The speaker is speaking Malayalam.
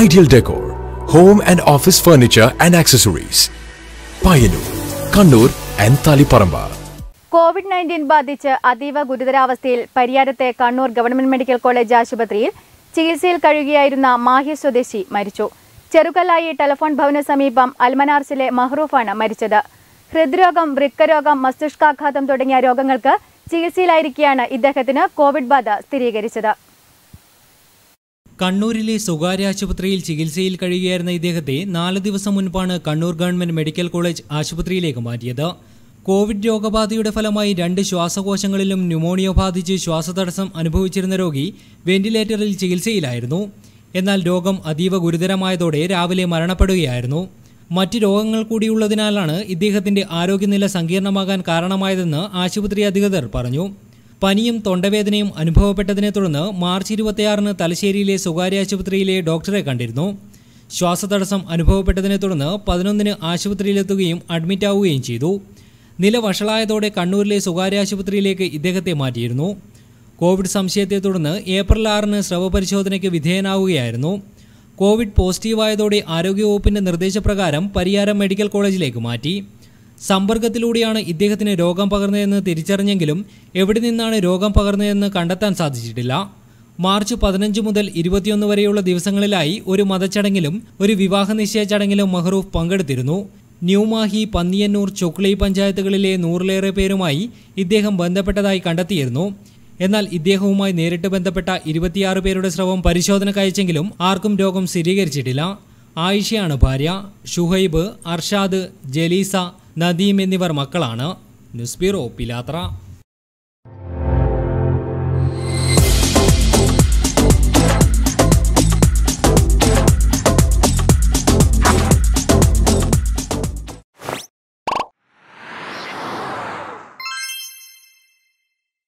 ideal decor home and office furniture and accessories Payyanur Kannur and Taliparamba COVID nineteen ബാധിച്ച് അതീവ ഗുരുതരാവസ്ഥയിൽ പരിയാരത്തെ കണ്ണൂർ ഗവൺമെന്റ് മെഡിക്കൽ കോളേജ് ആശുപത്രിയിൽ ചികിത്സയിൽ കഴിയുകയായിരുന്ന മാഹി സ്വദേശി മരിച്ചു ചെറുകലായി ടെലഫോൺ ഭവന സമീപം അൽമനാർസിലെ മഹ്റൂഫാണ് മരിച്ചത് ഹൃദ്രോഗം വൃക്കരോഗം മസ്തിഷ്കാഘാതം തുടങ്ങിയ രോഗങ്ങൾക്ക് ചികിത്സയിലായിരിക്കെയാണ് ഇദ്ദേഹത്തിന് കോവിഡ് ബാധ സ്ഥിരീകരിച്ചത് കണ്ണൂരിലെ സ്വകാര്യ ആശുപത്രിയിൽ ചികിത്സയിൽ കഴിയുകയായിരുന്ന ഇദ്ദേഹത്തെ നാല് ദിവസം മുൻപാണ് കണ്ണൂർ ഗവൺമെന്റ് മെഡിക്കൽ കോളേജ് ആശുപത്രിയിലേക്ക് മാറ്റിയത് കോവിഡ് രോഗബാധയുടെ ഫലമായി രണ്ട് ശ്വാസകോശങ്ങളിലും ന്യൂമോണിയ ബാധിച്ച് ശ്വാസതടസ്സം അനുഭവിച്ചിരുന്ന രോഗി വെന്റിലേറ്ററിൽ ചികിത്സയിലായിരുന്നു എന്നാൽ രോഗം അതീവ ഗുരുതരമായതോടെ രാവിലെ മരണപ്പെടുകയായിരുന്നു മറ്റ് രോഗങ്ങൾ കൂടിയുള്ളതിനാലാണ് ഇദ്ദേഹത്തിന്റെ ആരോഗ്യനില സങ്കീർണമാകാൻ കാരണമായതെന്ന് ആശുപത്രി അധികൃതർ പറഞ്ഞു പനിയും തൊണ്ടവേദനയും അനുഭവപ്പെട്ടതിനെ തുടർന്ന് മാർച്ച് ഇരുപത്തിയാറിന് തലശ്ശേരിയിലെ സ്വകാര്യ ആശുപത്രിയിലെ ഡോക്ടറെ കണ്ടിരുന്നു ശ്വാസതടസ്സം അനുഭവപ്പെട്ടതിനെ തുടർന്ന് പതിനൊന്നിന് ആശുപത്രിയിലെത്തുകയും അഡ്മിറ്റ് ആവുകയും ചെയ്തു നില വഷളായതോടെ കണ്ണൂരിലെ സ്വകാര്യ ആശുപത്രിയിലേക്ക് ഇദ്ദേഹത്തെ മാറ്റിയിരുന്നു കോവിഡ് സംശയത്തെ തുടർന്ന് ഏപ്രിൽ ആറിന് സ്രവപരിശോധനയ്ക്ക് വിധേയനാവുകയായിരുന്നു കോവിഡ് പോസിറ്റീവായതോടെ ആരോഗ്യവകുപ്പിന്റെ നിർദ്ദേശപ്രകാരം പരിയാരം മെഡിക്കൽ കോളേജിലേക്ക് മാറ്റി സമ്പർക്കത്തിലൂടെയാണ് ഇദ്ദേഹത്തിന് രോഗം പകർന്നതെന്ന് തിരിച്ചറിഞ്ഞെങ്കിലും എവിടെ നിന്നാണ് രോഗം പകർന്നതെന്ന് കണ്ടെത്താൻ സാധിച്ചിട്ടില്ല മാർച്ച് പതിനഞ്ച് മുതൽ ഇരുപത്തിയൊന്ന് വരെയുള്ള ദിവസങ്ങളിലായി ഒരു മതച്ചടങ്ങിലും ഒരു വിവാഹ നിശ്ചയ ചടങ്ങിലും മെഹ്റൂഫ് പങ്കെടുത്തിരുന്നു ന്യൂമാഹി പന്നിയന്നൂർ ചൊക്ലി പഞ്ചായത്തുകളിലെ നൂറിലേറെ പേരുമായി ഇദ്ദേഹം ബന്ധപ്പെട്ടതായി കണ്ടെത്തിയിരുന്നു എന്നാൽ ഇദ്ദേഹവുമായി നേരിട്ട് ബന്ധപ്പെട്ട ഇരുപത്തിയാറ് പേരുടെ സ്രവം പരിശോധന അയച്ചെങ്കിലും ആർക്കും രോഗം സ്ഥിരീകരിച്ചിട്ടില്ല ആയിഷയാണ് ഭാര്യ ഷുഹൈബ് അർഷാദ് ജലീസ നദീം എന്നിവർ മക്കളാണ് ന്യൂസ് ബ്യൂറോ പിലാത്ര